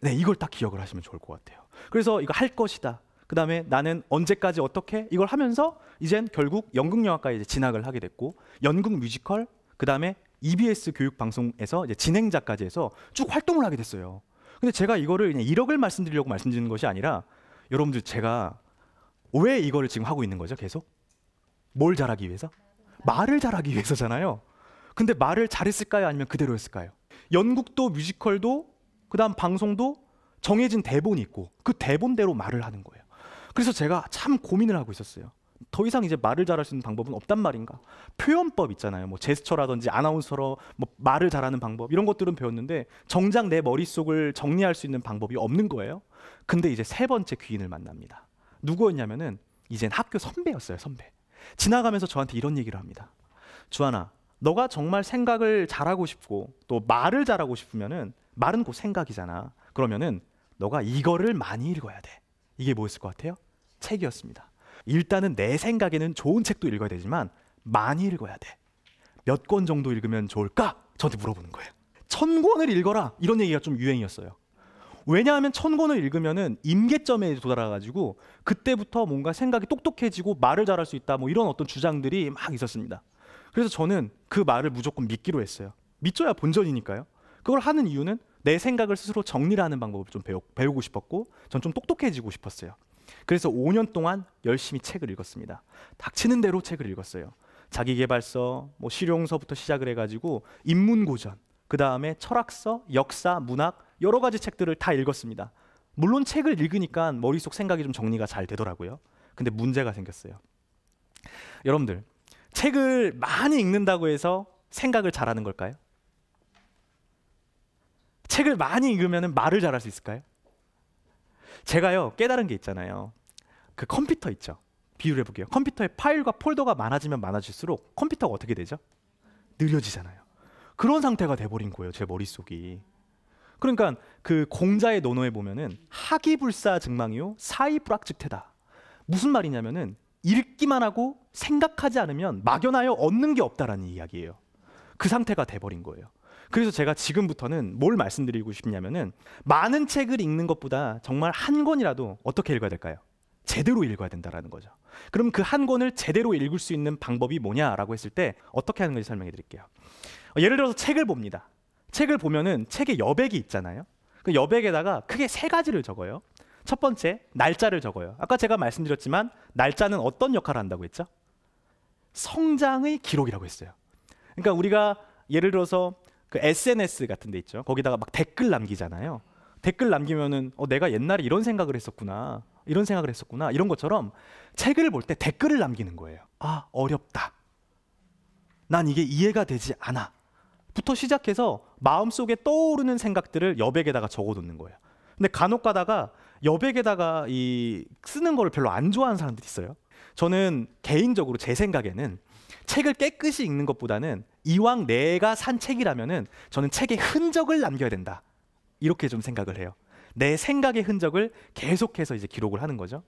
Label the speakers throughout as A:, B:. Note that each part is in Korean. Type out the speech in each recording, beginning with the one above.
A: 네, 이걸 딱 기억을 하시면 좋을 것 같아요. 그래서 이거 할 것이다. 그 다음에 나는 언제까지 어떻게 이걸 하면서 이젠 결국 연극영화과에 이제 진학을 하게 됐고 연극 뮤지컬 그 다음에 EBS 교육 방송에서 이제 진행자까지 해서 쭉 활동을 하게 됐어요. 근데 제가 이거를 그냥 이력을 말씀드리려고 말씀드리는 것이 아니라 여러분들 제가 왜 이거를 지금 하고 있는 거죠? 계속 뭘 잘하기 위해서? 말을 잘하기 위해서잖아요. 근데 말을 잘했을까요? 아니면 그대로였을까요? 연극도 뮤지컬도 그다음 방송도 정해진 대본이 있고 그 대본대로 말을 하는 거예요. 그래서 제가 참 고민을 하고 있었어요. 더 이상 이제 말을 잘할 수 있는 방법은 없단 말인가? 표현법 있잖아요. 뭐 제스처라든지 아나운서로 뭐 말을 잘하는 방법 이런 것들은 배웠는데 정작 내 머릿속을 정리할 수 있는 방법이 없는 거예요. 근데 이제 세 번째 귀인을 만납니다. 누구였냐면은 이젠 학교 선배였어요, 선배. 지나가면서 저한테 이런 얘기를 합니다. 주하나, 너가 정말 생각을 잘하고 싶고 또 말을 잘하고 싶으면은 말은 곧 생각이잖아. 그러면은 너가 이거를 많이 읽어야 돼. 이게 뭐였을 것 같아요? 책이었습니다. 일단은 내 생각에는 좋은 책도 읽어야 되지만 많이 읽어야 돼. 몇 권 정도 읽으면 좋을까? 저한테 물어보는 거예요. 천 권을 읽어라 이런 얘기가 좀 유행이었어요. 왜냐하면 천 권을 읽으면은 임계점에 도달해가지고 그때부터 뭔가 생각이 똑똑해지고 말을 잘할 수 있다 뭐 이런 어떤 주장들이 막 있었습니다. 그래서 저는 그 말을 무조건 믿기로 했어요. 믿져야 본전이니까요. 그걸 하는 이유는 내 생각을 스스로 정리를 하는 방법을 좀 배우, 배우고 싶었고 전 좀 똑똑해지고 싶었어요. 그래서 5년 동안 열심히 책을 읽었습니다. 닥치는 대로 책을 읽었어요. 자기개발서, 뭐 실용서부터 시작을 해가지고 인문고전, 그 다음에 철학서, 역사, 문학 여러 가지 책들을 다 읽었습니다. 물론 책을 읽으니까 머릿속 생각이 좀 정리가 잘 되더라고요. 근데 문제가 생겼어요. 여러분들 책을 많이 읽는다고 해서 생각을 잘하는 걸까요? 책을 많이 읽으면 말을 잘할 수 있을까요? 제가요 깨달은 게 있잖아요. 그 컴퓨터 있죠. 비유를 해볼게요. 컴퓨터에 파일과 폴더가 많아지면 많아질수록 컴퓨터가 어떻게 되죠? 느려지잖아요. 그런 상태가 돼버린 거예요. 제 머릿속이. 그러니까 그 공자의 논어에 보면은 학이불사 증망이요 사이불학즉태다. 무슨 말이냐면은 읽기만 하고 생각하지 않으면 막연하여 얻는 게 없다라는 이야기예요. 그 상태가 돼버린 거예요. 그래서 제가 지금부터는 뭘 말씀드리고 싶냐면은 많은 책을 읽는 것보다 정말 한 권이라도 어떻게 읽어야 될까요? 제대로 읽어야 된다라는 거죠. 그럼 그 한 권을 제대로 읽을 수 있는 방법이 뭐냐라고 했을 때 어떻게 하는 건지 설명해 드릴게요. 어, 예를 들어서 책을 봅니다. 책을 보면은 책에 여백이 있잖아요. 그 여백에다가 크게 세 가지를 적어요. 첫 번째, 날짜를 적어요. 아까 제가 말씀드렸지만 날짜는 어떤 역할을 한다고 했죠? 성장의 기록이라고 했어요. 그러니까 우리가 예를 들어서 그 SNS 같은 데 있죠. 거기다가 막 댓글 남기잖아요. 댓글 남기면은 어, 내가 옛날에 이런 생각을 했었구나. 이런 생각을 했었구나. 이런 것처럼 책을 볼 때 댓글을 남기는 거예요. 아, 어렵다. 난 이게 이해가 되지 않아. 부터 시작해서 마음속에 떠오르는 생각들을 여백에다가 적어놓는 거예요. 근데 간혹 가다가 여백에다가 이 쓰는 거를 별로 안 좋아하는 사람들이 있어요. 저는 개인적으로 제 생각에는 책을 깨끗이 읽는 것보다는 이왕 내가 산 책이라면은 저는 책의 흔적을 남겨야 된다. 이렇게 좀 생각을 해요. 내 생각의 흔적을 계속해서 이제 기록을 하는 거죠.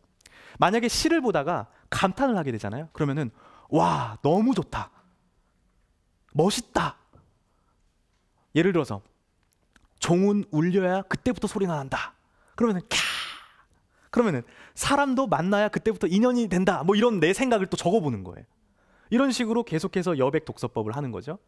A: 만약에 시를 보다가 감탄을 하게 되잖아요. 그러면은 와, 너무 좋다. 멋있다. 예를 들어서 종은 울려야 그때부터 소리가 난다. 그러면은 캬. 그러면은 사람도 만나야 그때부터 인연이 된다. 뭐 이런 내 생각을 또 적어 보는 거예요. 이런 식으로 계속해서 여백 독서법을 하는 거죠.